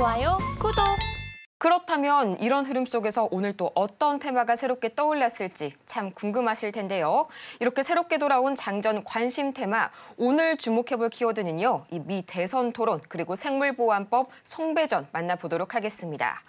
좋아요, 구독! 그렇다면 이런 흐름 속에서 오늘 또 어떤 테마가 새롭게 떠올랐을지 참 궁금하실 텐데요. 이렇게 새롭게 돌아온 장전 관심 테마, 오늘 주목해볼 키워드는요. 이 미 대선 토론, 그리고 생물보안법 송배전 만나보도록 하겠습니다.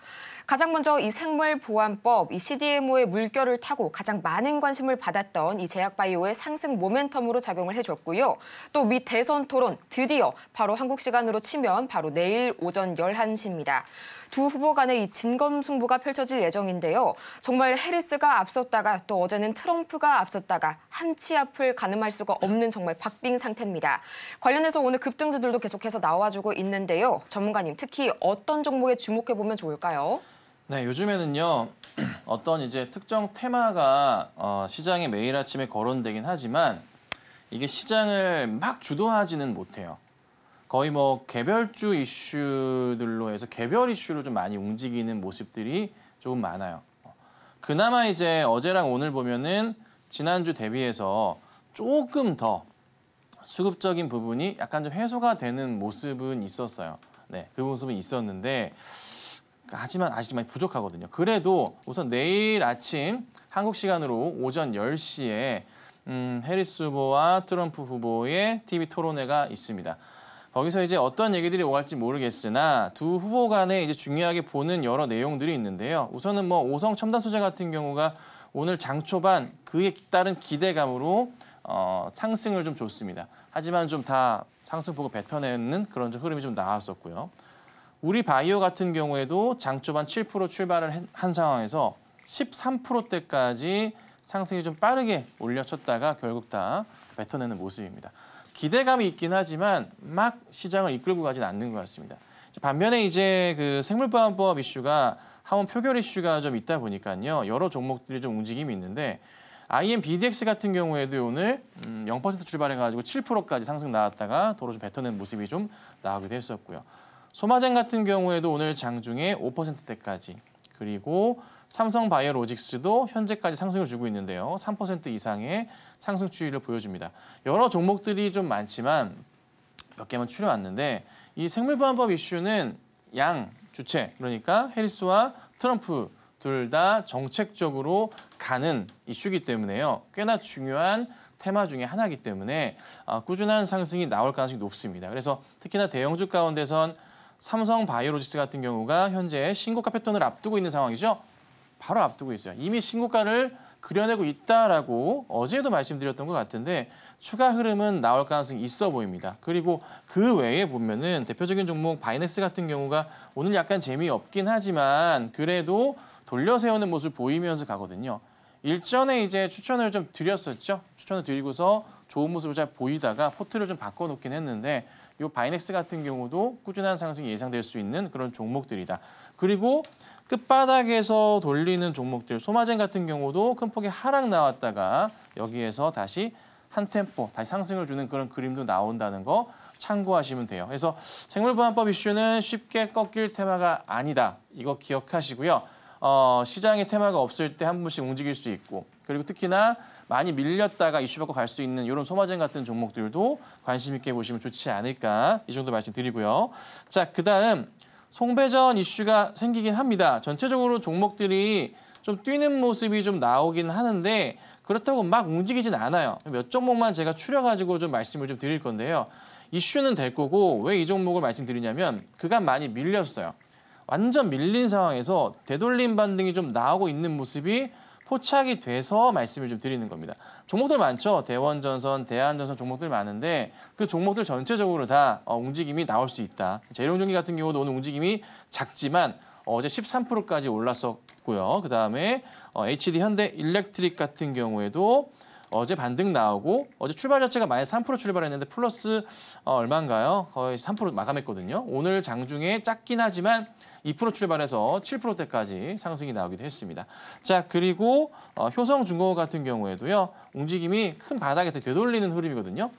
가장 먼저 이 생물보안법, 이 CDMO의 물결을 타고 가장 많은 관심을 받았던 이 제약바이오의 상승 모멘텀으로 작용을 해줬고요. 또 미 대선 토론 드디어 바로 한국 시간으로 치면 바로 내일 오전 11시입니다. 두 후보 간의 이 진검 승부가 펼쳐질 예정인데요. 정말 해리스가 앞섰다가 또 어제는 트럼프가 앞섰다가 한치 앞을 가늠할 수가 없는 정말 박빙 상태입니다. 관련해서 오늘 급등주들도 계속해서 나와주고 있는데요. 전문가님 특히 어떤 종목에 주목해보면 좋을까요? 네, 요즘에는요. 어떤 이제 특정 테마가 어, 시장에 매일 아침에 거론되긴 하지만 이게 시장을 막 주도하지는 못해요. 거의 뭐 개별주 이슈들로 해서 개별 이슈로 좀 많이 움직이는 모습들이 조금 많아요. 그나마 이제 어제랑 오늘 보면은 지난주 대비해서 조금 더 수급적인 부분이 약간 좀 해소가 되는 모습은 있었어요. 네, 그 모습은 있었는데 그러니까 하지만 아직 많이 부족하거든요. 그래도 우선 내일 아침 한국 시간으로 오전 10시에 음, 해리스 후보와 트럼프 후보의 TV 토론회가 있습니다. 거기서 이제 어떤 얘기들이 오갈지 모르겠으나 두 후보 간에 이제 중요하게 보는 여러 내용들이 있는데요. 우선은 뭐 오성 첨단 소재 같은 경우가 오늘 장 초반 그에 따른 기대감으로 어, 상승을 좀 줬습니다. 하지만 좀 다 상승폭을 뱉어내는 그런 흐름이 좀 나왔었고요. 우리 바이오 같은 경우에도 장초반 7% 출발을 한 상황에서 13%대까지 상승이 좀 빠르게 올려쳤다가 결국 다 뱉어내는 모습입니다. 기대감이 있긴 하지만 막 시장을 이끌고 가진 않는 것 같습니다. 반면에 이제 그 생물보안법 이슈가 하원 표결 이슈가 좀 있다 보니까요. 여러 종목들이 좀 움직임이 있는데 IM BDX 같은 경우에도 오늘 0% 음, 출발해가지고 7%까지 상승 나왔다가 도로 좀 뱉어낸 모습이 좀 나오기도 했었고요. 소마젠 같은 경우에도 오늘 장중에 5%대까지 그리고 삼성바이오로직스도 현재까지 상승을 주고 있는데요. 3% 이상의 상승 추이를 보여줍니다. 여러 종목들이 좀 많지만 몇 개만 추려왔는데 이 생물보안법 이슈는 양 주체 그러니까 해리스와 트럼프 둘 다 정책적으로 가는 이슈기 때문에요. 꽤나 중요한 테마 중에 하나이기 때문에 아, 꾸준한 상승이 나올 가능성이 높습니다. 그래서 특히나 대형주 가운데선 삼성 바이오로직스 같은 경우가 현재 신고가 패턴을 앞두고 있는 상황이죠. 바로 앞두고 있어요. 이미 신고가를 그려내고 있다라고 어제도 말씀드렸던 것 같은데 추가 흐름은 나올 가능성이 있어 보입니다. 그리고 그 외에 보면은 대표적인 종목 바이낸스 같은 경우가 오늘 약간 재미없긴 하지만 그래도 돌려 세우는 모습 보이면서 가거든요. 일전에 이제 추천을 좀 드렸었죠. 추천을 드리고서 좋은 모습을 잘 보이다가 포트를 좀 바꿔놓긴 했는데 요 바이넥스 같은 경우도 꾸준한 상승이 예상될 수 있는 그런 종목들이다. 그리고 끝바닥에서 돌리는 종목들, 소마젠 같은 경우도 큰 폭의 하락 나왔다가 여기에서 다시 한 템포, 다시 상승을 주는 그런 그림도 나온다는 거 참고하시면 돼요. 그래서 생물보안법 이슈는 쉽게 꺾일 테마가 아니다. 이거 기억하시고요. 어, 시장의 테마가 없을 때 한 번씩 움직일 수 있고 그리고 특히나 많이 밀렸다가 이슈받고 갈 수 있는 이런 소마젠 같은 종목들도 관심 있게 보시면 좋지 않을까 이 정도 말씀드리고요. 자, 그다음 송배전 이슈가 생기긴 합니다. 전체적으로 종목들이 좀 뛰는 모습이 좀 나오긴 하는데 그렇다고 막 움직이진 않아요. 몇 종목만 제가 추려가지고 좀 말씀을 좀 드릴 건데요. 이슈는 될 거고 왜 이 종목을 말씀드리냐면 그간 많이 밀렸어요. 완전 밀린 상황에서 되돌림 반등이 좀 나오고 있는 모습이 포착이 돼서 말씀을 좀 드리는 겁니다. 종목들 많죠. 대원전선, 대한전선 종목들 많은데 그 종목들 전체적으로 다 어, 움직임이 나올 수 있다. 제일전기 같은 경우도 오늘 움직임이 작지만 어제 13%까지 올랐었고요. 그다음에 어, HD 현대 일렉트릭 같은 경우에도 어제 반등 나오고 어제 출발 자체가 마이너스 3% 출발했는데 플러스 어, 얼마인가요? 거의 3% 마감했거든요. 오늘 장중에 작긴 하지만 2% 출발해서 7%대까지 상승이 나오기도 했습니다. 자 그리고 어, 효성중공업 같은 경우에도요. 움직임이 큰 바닥에 되돌리는 흐름이거든요.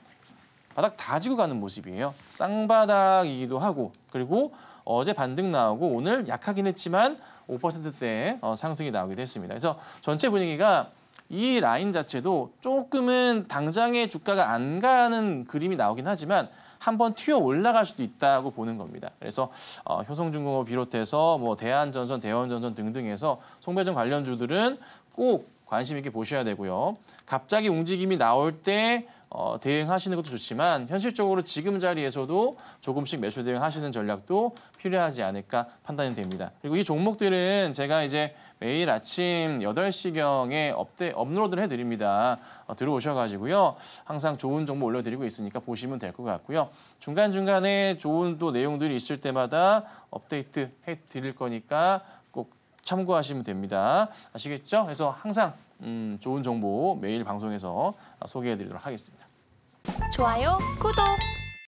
바닥 다 지고 가는 모습이에요. 쌍바닥이기도 하고 그리고 어제 반등 나오고 오늘 약하긴 했지만 5%대 어, 상승이 나오기도 했습니다. 그래서 전체 분위기가 이 라인 자체도 조금은 당장의 주가가 안 가는 그림이 나오긴 하지만 한번 튀어 올라갈 수도 있다고 보는 겁니다. 그래서 어, 효성중공업 비롯해서 뭐 대한전선, 대원전선 등등에서 송배전 관련주들은 꼭 관심 있게 보셔야 되고요. 갑자기 움직임이 나올 때 어, 대응하시는 것도 좋지만 현실적으로 지금 자리에서도 조금씩 매수 대응하시는 전략도 필요하지 않을까 판단이 됩니다. 그리고 이 종목들은 제가 이제 매일 아침 8시경에 업데, 업로드를 해드립니다. 어, 들어오셔가지고요. 항상 좋은 정보 올려드리고 있으니까 보시면 될 것 같고요. 중간중간에 좋은 또 내용들이 있을 때마다 업데이트 해드릴 거니까 꼭 참고하시면 됩니다. 아시겠죠? 그래서 항상 음, 좋은 정보 매일 방송에서 소개해드리도록 하겠습니다. 좋아요, 구독!